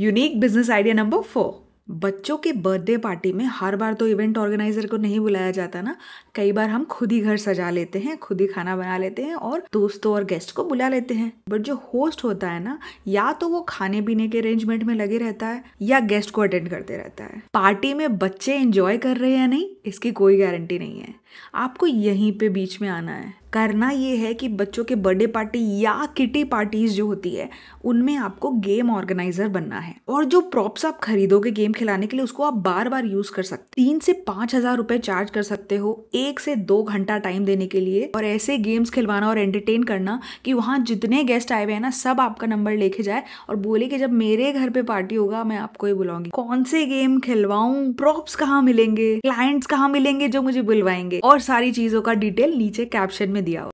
unique business idea number four बच्चों के birthday party में हर बार तो इवेंट ऑर्गेनाइजर को नहीं बुलाया जाता ना कई बार हम खुद ही घर सजा लेते हैं खुद ही खाना बना लेते हैं और दोस्तों और गेस्ट को बुला लेते हैं बट जो होस्ट होता है ना या तो वो खाने पीने के अरेंजमेंट में लगे रहता है या गेस्ट को अटेंड करते रहता है पार्टी में बच्चे एंजॉय कर रहे हैं या नहीं इसकी कोई गारंटी नहीं है आपको यहीं पे बीच में आना है करना ये है कि बच्चों के बर्थडे पार्टी या किटी पार्टीज जो होती है उनमें आपको गेम ऑर्गेनाइजर बनना है और जो प्रॉप्स आप खरीदोगे गेम खिलाने के लिए उसको आप बार बार यूज कर सकते तीन से पांच हजार रुपए चार्ज कर सकते हो एक से दो घंटा टाइम देने के लिए और ऐसे गेम्स खिलवाना और एंटरटेन करना कि वहाँ जितने गेस्ट आए हुए हैं ना सब आपका नंबर लेके जाए और बोले कि जब मेरे घर पे पार्टी होगा मैं आपको ही बुलाऊंगी कौन से गेम खिलवाऊ प्रॉप्स कहाँ मिलेंगे क्लाइंट्स कहाँ मिलेंगे जो मुझे बुलवाएंगे और सारी चीजों का डिटेल नीचे कैप्शन में de